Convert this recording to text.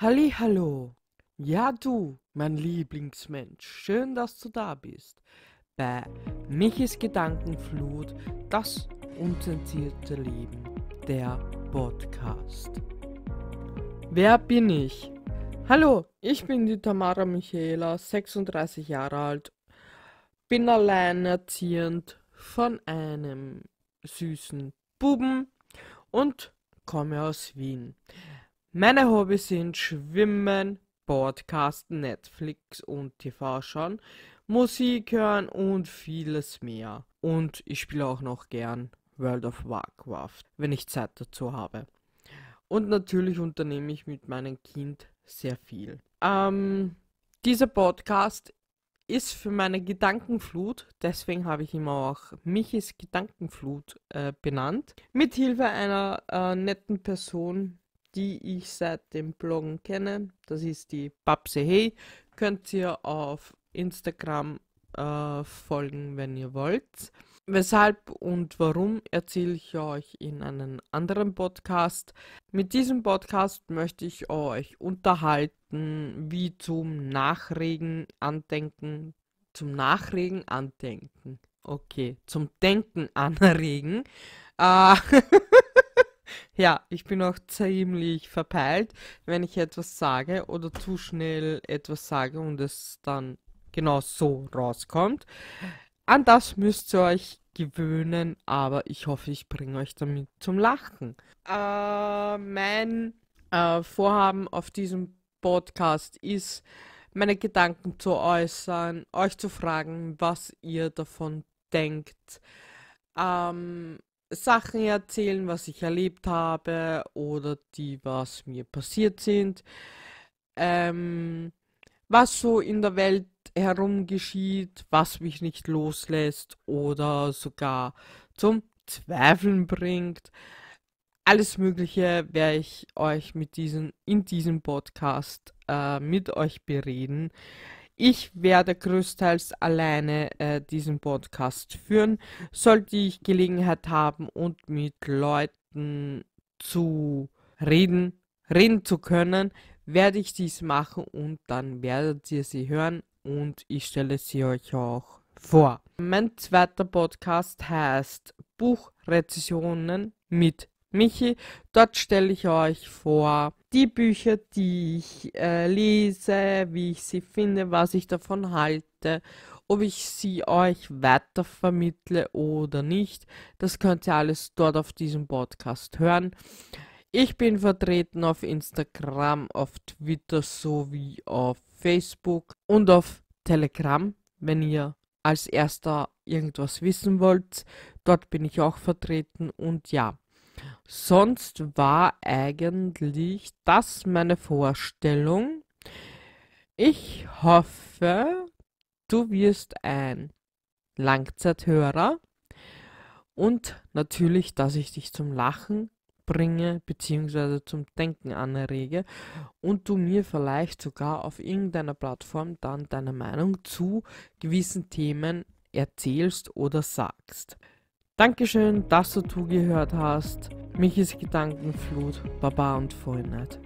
Hallo, ja du, mein Lieblingsmensch, schön, dass du da bist. Bei Michis Gedankenflut, das unzensierte Leben, der Podcast. Wer bin ich? Hallo, ich bin die Tamara Michaela, 36 Jahre alt, bin alleinerziehend von einem süßen Buben und komme aus Wien. Meine Hobbys sind Schwimmen, Podcasten, Netflix und TV schauen, Musik hören und vieles mehr. Und ich spiele auch noch gern World of Warcraft, wenn ich Zeit dazu habe. Und natürlich unternehme ich mit meinem Kind sehr viel. Ähm, dieser Podcast ist für meine Gedankenflut, deswegen habe ich immer auch Michis Gedankenflut äh, benannt. Mithilfe einer äh, netten Person die ich seit dem Bloggen kenne. Das ist die Babse Hey. Könnt ihr auf Instagram äh, folgen, wenn ihr wollt. Weshalb und warum erzähle ich euch in einem anderen Podcast. Mit diesem Podcast möchte ich euch unterhalten, wie zum Nachregen andenken, zum Nachregen andenken. Okay, zum Denken anregen. Äh, Ja, ich bin auch ziemlich verpeilt, wenn ich etwas sage oder zu schnell etwas sage und es dann genau so rauskommt. An das müsst ihr euch gewöhnen, aber ich hoffe, ich bringe euch damit zum Lachen. Äh, mein äh, Vorhaben auf diesem Podcast ist, meine Gedanken zu äußern, euch zu fragen, was ihr davon denkt. Ähm, Sachen erzählen, was ich erlebt habe oder die, was mir passiert sind, ähm, was so in der Welt herum geschieht, was mich nicht loslässt oder sogar zum Zweifeln bringt. Alles Mögliche werde ich euch mit diesen, in diesem Podcast äh, mit euch bereden. Ich werde größtenteils alleine äh, diesen Podcast führen. Sollte ich Gelegenheit haben und mit Leuten zu reden, reden zu können, werde ich dies machen und dann werdet ihr sie hören und ich stelle sie euch auch vor. Mein zweiter Podcast heißt Buchrezessionen mit Michi. Dort stelle ich euch vor die Bücher, die ich äh, lese, wie ich sie finde, was ich davon halte, ob ich sie euch weitervermittle oder nicht. Das könnt ihr alles dort auf diesem Podcast hören. Ich bin vertreten auf Instagram, auf Twitter sowie auf Facebook und auf Telegram, wenn ihr als erster irgendwas wissen wollt. Dort bin ich auch vertreten und ja, Sonst war eigentlich das meine Vorstellung. Ich hoffe, du wirst ein Langzeithörer und natürlich, dass ich dich zum Lachen bringe bzw. zum Denken anrege und du mir vielleicht sogar auf irgendeiner Plattform dann deine Meinung zu gewissen Themen erzählst oder sagst. Dankeschön, dass du zugehört hast. Mich ist Gedankenflut, Baba und Freundet.